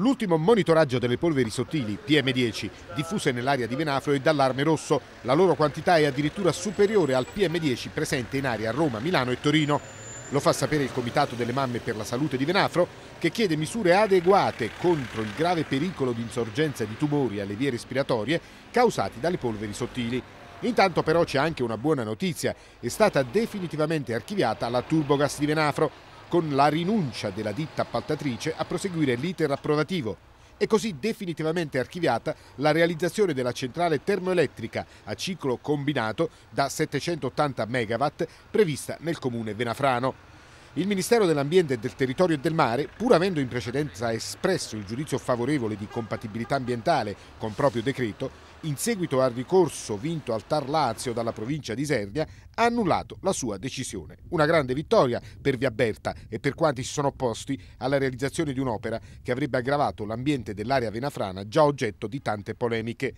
L'ultimo monitoraggio delle polveri sottili, PM10, diffuse nell'area di Venafro è dall'Arme Rosso. La loro quantità è addirittura superiore al PM10 presente in area a Roma, Milano e Torino. Lo fa sapere il Comitato delle Mamme per la Salute di Venafro, che chiede misure adeguate contro il grave pericolo di insorgenza di tumori alle vie respiratorie causati dalle polveri sottili. Intanto però c'è anche una buona notizia, è stata definitivamente archiviata la Turbogas di Venafro, con la rinuncia della ditta appaltatrice a proseguire l'iter approvativo È così definitivamente archiviata la realizzazione della centrale termoelettrica a ciclo combinato da 780 MW prevista nel comune Venafrano. Il Ministero dell'Ambiente e del Territorio e del Mare, pur avendo in precedenza espresso il giudizio favorevole di compatibilità ambientale con proprio decreto, in seguito al ricorso vinto al Tar Lazio dalla provincia di Isernia, ha annullato la sua decisione. Una grande vittoria per Via Berta e per quanti si sono opposti alla realizzazione di un'opera che avrebbe aggravato l'ambiente dell'area venafrana già oggetto di tante polemiche.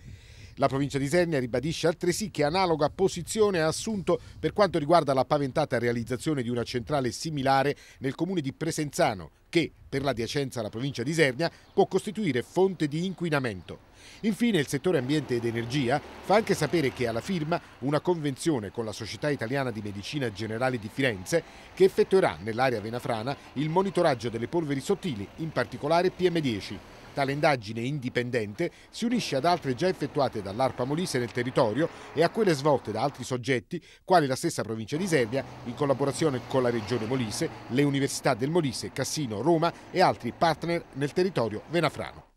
La provincia di Isernia ribadisce altresì che analoga posizione ha assunto per quanto riguarda la paventata realizzazione di una centrale similare nel comune di Presenzano, che, per l'adiacenza alla provincia di Sernia, può costituire fonte di inquinamento. Infine il settore ambiente ed energia fa anche sapere che alla firma una convenzione con la Società Italiana di Medicina Generale di Firenze che effettuerà nell'area venafrana il monitoraggio delle polveri sottili, in particolare PM10. Tale indagine indipendente si unisce ad altre già effettuate dall'ARPA Molise nel territorio e a quelle svolte da altri soggetti, quali la stessa provincia di Serbia, in collaborazione con la regione Molise, le università del Molise, Cassino, Roma e altri partner nel territorio venafrano.